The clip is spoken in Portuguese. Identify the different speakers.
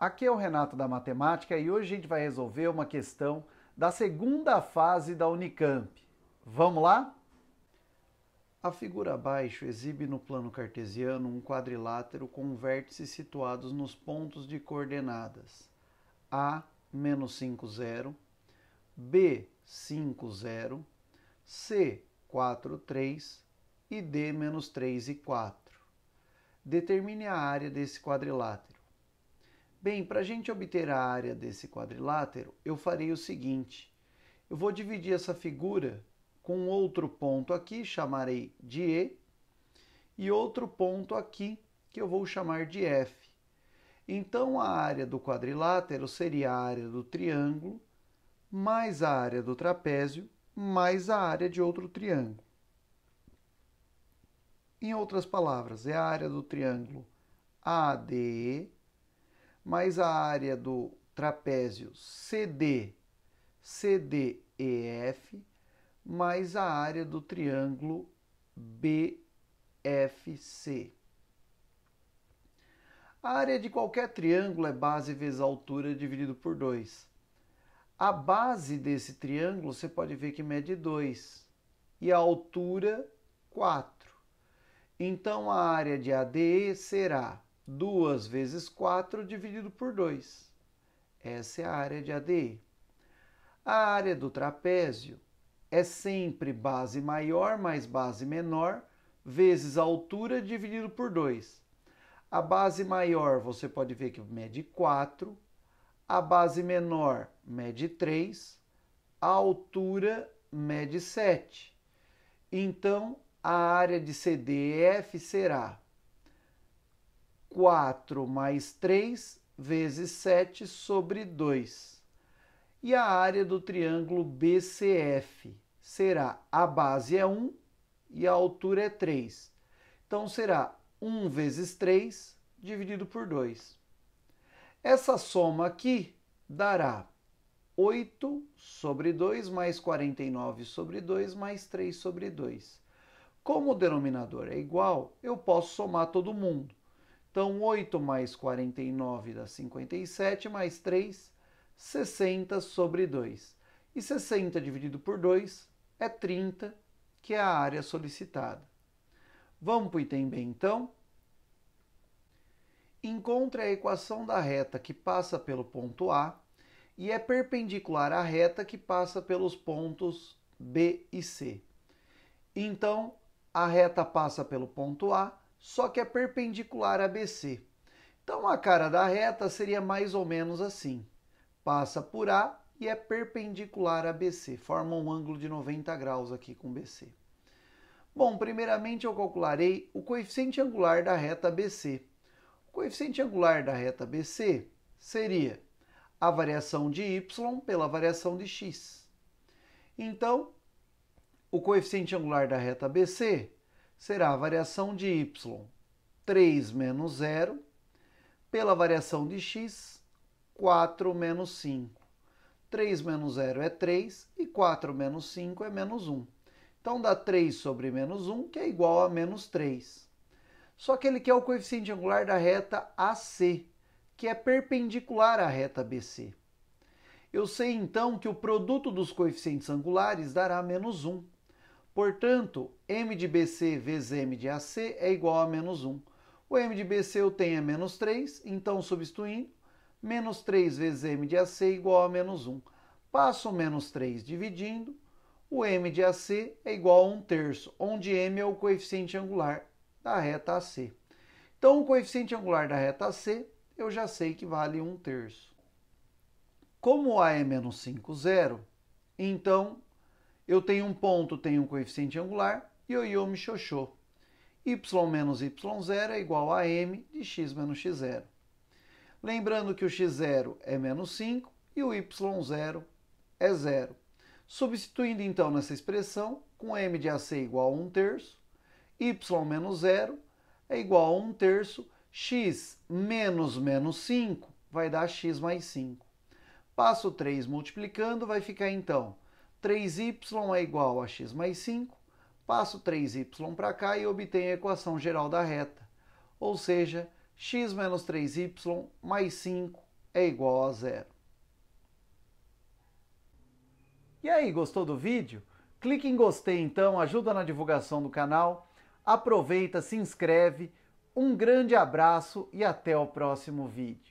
Speaker 1: Aqui é o Renato da Matemática e hoje a gente vai resolver uma questão da segunda fase da Unicamp. Vamos lá? A figura abaixo exibe no plano cartesiano um quadrilátero com vértices situados nos pontos de coordenadas A, menos 5, 0, B, 5, 0, C, 4, 3 e D, menos 3 e 4. Determine a área desse quadrilátero. Bem, para a gente obter a área desse quadrilátero, eu farei o seguinte. Eu vou dividir essa figura com outro ponto aqui, chamarei de E, e outro ponto aqui, que eu vou chamar de F. Então, a área do quadrilátero seria a área do triângulo, mais a área do trapézio, mais a área de outro triângulo. Em outras palavras, é a área do triângulo ADE mais a área do trapézio CD, CDEF, mais a área do triângulo BFC. A área de qualquer triângulo é base vezes altura dividido por 2. A base desse triângulo você pode ver que mede 2 e a altura 4. Então a área de ADE será 2 vezes 4 dividido por 2. Essa é a área de ADE. A área do trapézio é sempre base maior mais base menor vezes a altura dividido por 2. A base maior você pode ver que mede 4, a base menor mede 3, a altura mede 7. Então, a área de CDF será 4 mais 3 vezes 7 sobre 2. E a área do triângulo BCF será a base é 1 e a altura é 3. Então será 1 vezes 3 dividido por 2. Essa soma aqui dará 8 sobre 2 mais 49 sobre 2 mais 3 sobre 2. Como o denominador é igual, eu posso somar todo mundo. Então, 8 mais 49 dá 57, mais 3, 60 sobre 2. E 60 dividido por 2 é 30, que é a área solicitada. Vamos para o item B, então? Encontre a equação da reta que passa pelo ponto A e é perpendicular à reta que passa pelos pontos B e C. Então, a reta passa pelo ponto A só que é perpendicular a BC. Então a cara da reta seria mais ou menos assim. Passa por A e é perpendicular a BC, forma um ângulo de 90 graus aqui com BC. Bom, primeiramente eu calcularei o coeficiente angular da reta BC. O coeficiente angular da reta BC seria a variação de y pela variação de x. Então, o coeficiente angular da reta BC será a variação de y, 3 menos 0, pela variação de x, 4 menos 5. 3 menos 0 é 3 e 4 menos 5 é menos 1. Então dá 3 sobre menos 1, que é igual a menos 3. Só que ele quer o coeficiente angular da reta AC, que é perpendicular à reta BC. Eu sei então que o produto dos coeficientes angulares dará menos 1. Portanto, m de BC vezes m de AC é igual a menos 1. O m de BC eu tenho é menos 3, então substituindo, menos 3 vezes m de AC é igual a menos 1. Passo menos 3 dividindo, o m de AC é igual a 1 terço, onde m é o coeficiente angular da reta AC. Então, o coeficiente angular da reta AC eu já sei que vale 1 terço. Como A é menos 5, zero, então eu tenho um ponto, tenho um coeficiente angular, e o Yomi xoxô. y menos y0 é igual a m de x menos x0. Lembrando que o x0 é menos 5 e o y0 é zero. Substituindo então nessa expressão com m de AC é igual a 1 terço, y menos 0 é igual a 1 terço, x menos menos 5 vai dar x mais 5. Passo 3 multiplicando, vai ficar então 3y é igual a x mais 5, passo 3y para cá e obtenho a equação geral da reta. Ou seja, x menos 3y mais 5 é igual a zero. E aí, gostou do vídeo? Clique em gostei então, ajuda na divulgação do canal, aproveita, se inscreve, um grande abraço e até o próximo vídeo.